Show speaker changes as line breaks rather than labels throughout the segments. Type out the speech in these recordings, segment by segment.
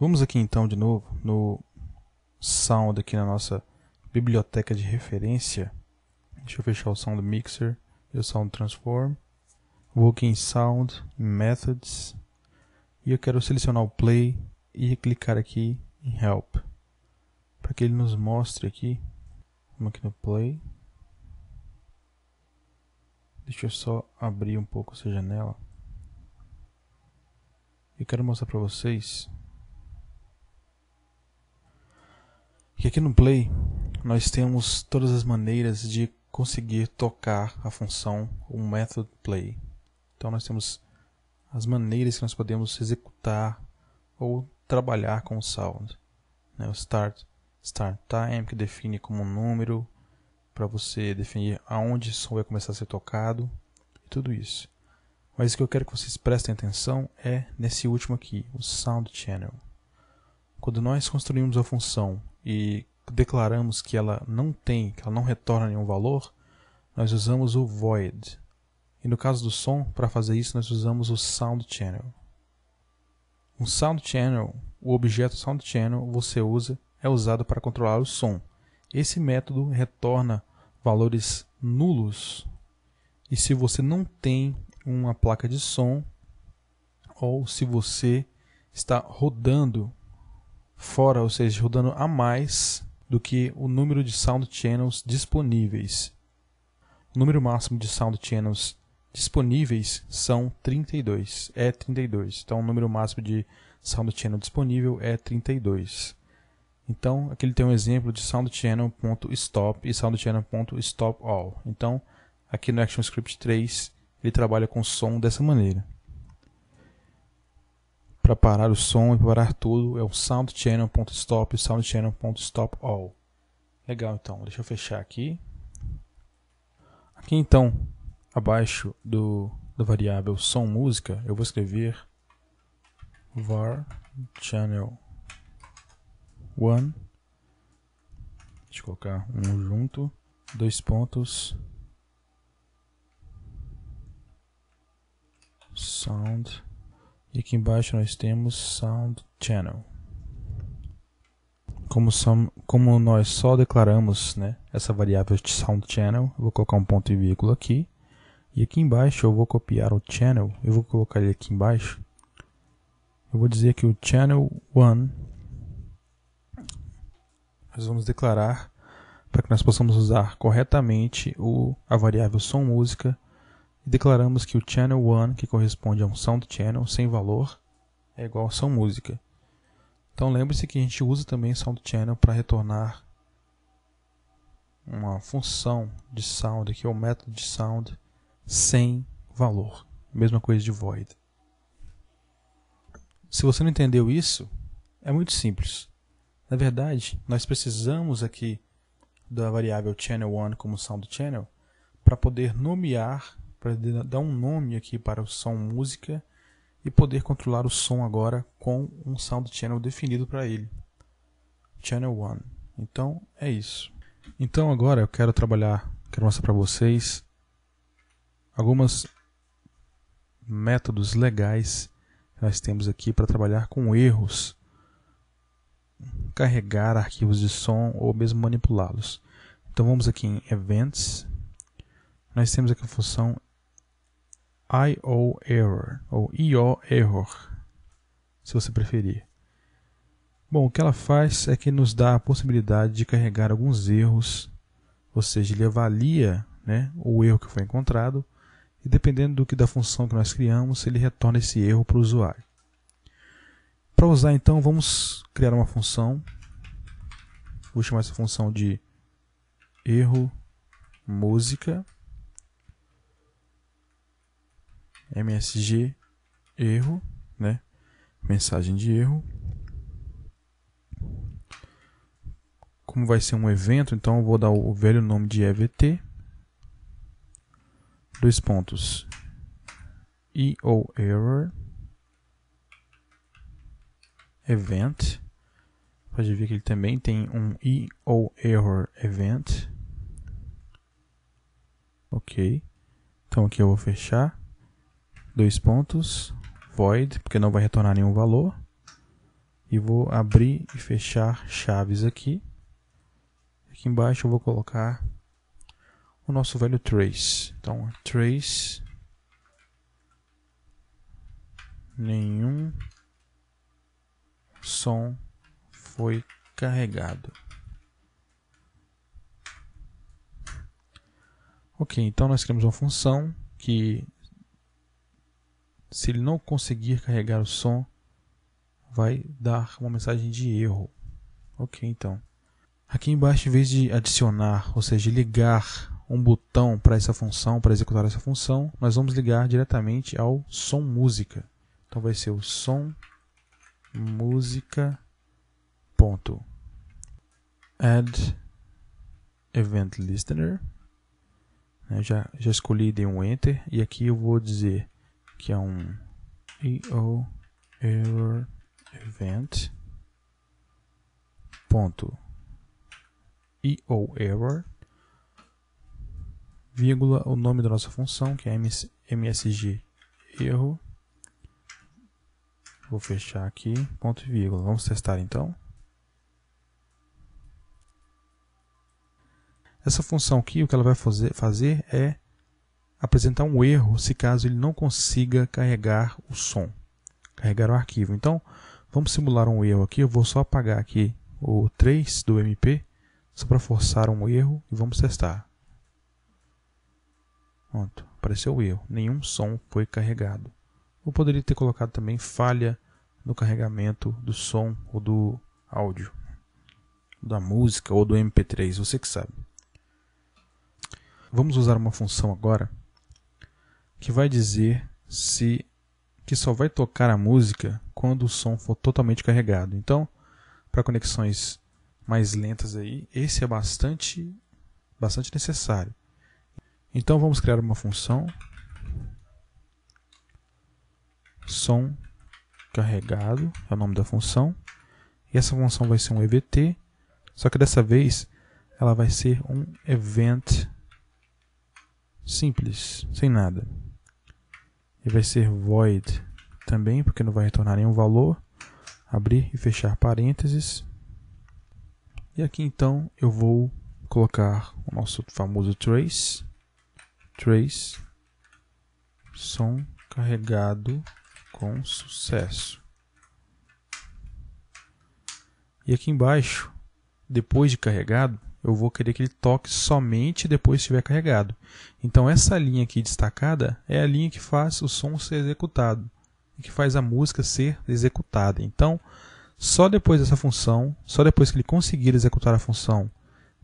Vamos aqui então de novo no sound aqui na nossa biblioteca de referência. Deixa eu fechar o sound mixer e o sound transform. Vou aqui em sound, methods e eu quero selecionar o play e clicar aqui em help para que ele nos mostre aqui. Vamos aqui no play. Deixa eu só abrir um pouco essa janela. Eu quero mostrar para vocês que aqui no Play nós temos todas as maneiras de conseguir tocar a função, o método play. Então nós temos as maneiras que nós podemos executar ou trabalhar com o sound. Né? O start, start time, que define como um número, para você definir aonde o som vai começar a ser tocado, e tudo isso. Mas o que eu quero que vocês prestem atenção é nesse último aqui, o sound channel. Quando nós construímos a função e declaramos que ela não tem, que ela não retorna nenhum valor, nós usamos o void. E no caso do som, para fazer isso, nós usamos o sound channel. O sound channel, o objeto sound channel, você usa é usado para controlar o som. Esse método retorna valores nulos. E se você não tem uma placa de som ou se você está rodando fora, ou seja, rodando a mais do que o número de sound channels disponíveis. O número máximo de sound channels disponíveis são 32, é 32. Então o número máximo de sound channel disponível é 32. Então aqui ele tem um exemplo de sound channel.stop e sound channel.stop all. Então aqui no ActionScript 3 ele trabalha com som dessa maneira para parar o som e parar tudo é o soundchannel.stop e soundchannel.stopall. Legal, então, deixa eu fechar aqui. Aqui, então, abaixo do, da variável som música, eu vou escrever var channel 1. Deixa eu colocar um junto, dois pontos. Sound e aqui embaixo nós temos Sound Channel. Como, como nós só declaramos né, essa variável de Sound Channel, eu vou colocar um ponto e vírgula aqui. E aqui embaixo eu vou copiar o channel, eu vou colocar ele aqui embaixo. Eu vou dizer que o channel 1 nós vamos declarar para que nós possamos usar corretamente o, a variável som música declaramos que o Channel 1, que corresponde a um Sound Channel sem valor, é igual a Som Música. Então lembre-se que a gente usa também Sound Channel para retornar uma função de sound, que é o método de sound, sem valor. Mesma coisa de void. Se você não entendeu isso, é muito simples. Na verdade, nós precisamos aqui da variável channel1 como sound channel para poder nomear para dar um nome aqui para o som música e poder controlar o som agora com um sound channel definido para ele. Channel 1. Então é isso. Então agora eu quero trabalhar, quero mostrar para vocês algumas métodos legais que nós temos aqui para trabalhar com erros, carregar arquivos de som ou mesmo manipulá-los. Então vamos aqui em Events. Nós temos aqui a função IO Error ou IO Error, se você preferir. Bom, o que ela faz é que nos dá a possibilidade de carregar alguns erros, ou seja, ele avalia né, o erro que foi encontrado e dependendo do que da função que nós criamos, ele retorna esse erro para o usuário. Para usar então, vamos criar uma função. Vou chamar essa função de erro música. MSG erro, né? Mensagem de erro. Como vai ser um evento, então eu vou dar o velho nome de EVT. Dois pontos. E ou error event. Pode ver que ele também tem um e ou error event. OK. Então aqui eu vou fechar dois pontos, void, porque não vai retornar nenhum valor. E vou abrir e fechar chaves aqui. Aqui embaixo eu vou colocar o nosso velho trace. Então, trace nenhum som foi carregado. Ok, então nós criamos uma função que se ele não conseguir carregar o som, vai dar uma mensagem de erro. Ok, então. Aqui embaixo, em vez de adicionar, ou seja, ligar um botão para essa função, para executar essa função, nós vamos ligar diretamente ao som música. Então vai ser o som música ponto add event listener. Eu já, já escolhi e dei um enter e aqui eu vou dizer que é um io error event ponto io error vírgula o nome da nossa função que é msg erro vou fechar aqui ponto e vírgula vamos testar então essa função aqui o que ela vai fazer, fazer é apresentar um erro se caso ele não consiga carregar o som, carregar o arquivo. Então, vamos simular um erro aqui, eu vou só apagar aqui o 3 do MP, só para forçar um erro e vamos testar. Pronto, apareceu o erro, nenhum som foi carregado. Eu poderia ter colocado também falha no carregamento do som ou do áudio, da música ou do MP3, você que sabe. Vamos usar uma função agora que vai dizer se que só vai tocar a música quando o som for totalmente carregado. Então, para conexões mais lentas aí, esse é bastante bastante necessário. Então vamos criar uma função som carregado, é o nome da função. E essa função vai ser um evt, só que dessa vez ela vai ser um event simples, sem nada e vai ser void também, porque não vai retornar nenhum valor. Abrir e fechar parênteses. E aqui então eu vou colocar o nosso famoso trace, trace som carregado com sucesso. E aqui embaixo, depois de carregado, eu vou querer que ele toque somente depois que estiver carregado. Então essa linha aqui destacada é a linha que faz o som ser executado, que faz a música ser executada. Então, só depois dessa função, só depois que ele conseguir executar a função,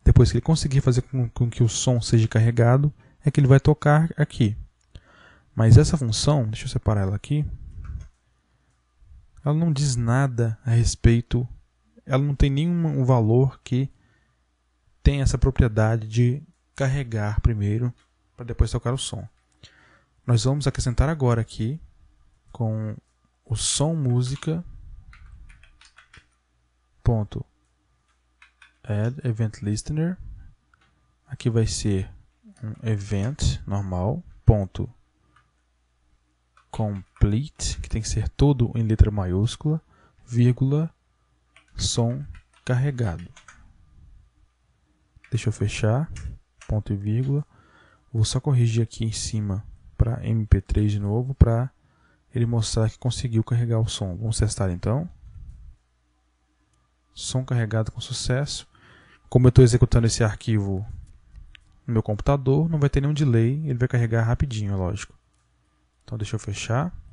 depois que ele conseguir fazer com, com que o som seja carregado, é que ele vai tocar aqui. Mas essa função, deixa eu separar ela aqui, ela não diz nada a respeito, ela não tem nenhum valor que tem essa propriedade de carregar primeiro para depois tocar o som. Nós vamos acrescentar agora aqui com o som música ponto add event listener aqui vai ser um event normal ponto complete que tem que ser todo em letra maiúscula vírgula som carregado Deixa eu fechar. Ponto e vírgula. Vou só corrigir aqui em cima para MP3 de novo para ele mostrar que conseguiu carregar o som. Vamos testar então. Som carregado com sucesso. Como eu estou executando esse arquivo no meu computador, não vai ter nenhum delay, ele vai carregar rapidinho, lógico. Então deixa eu fechar.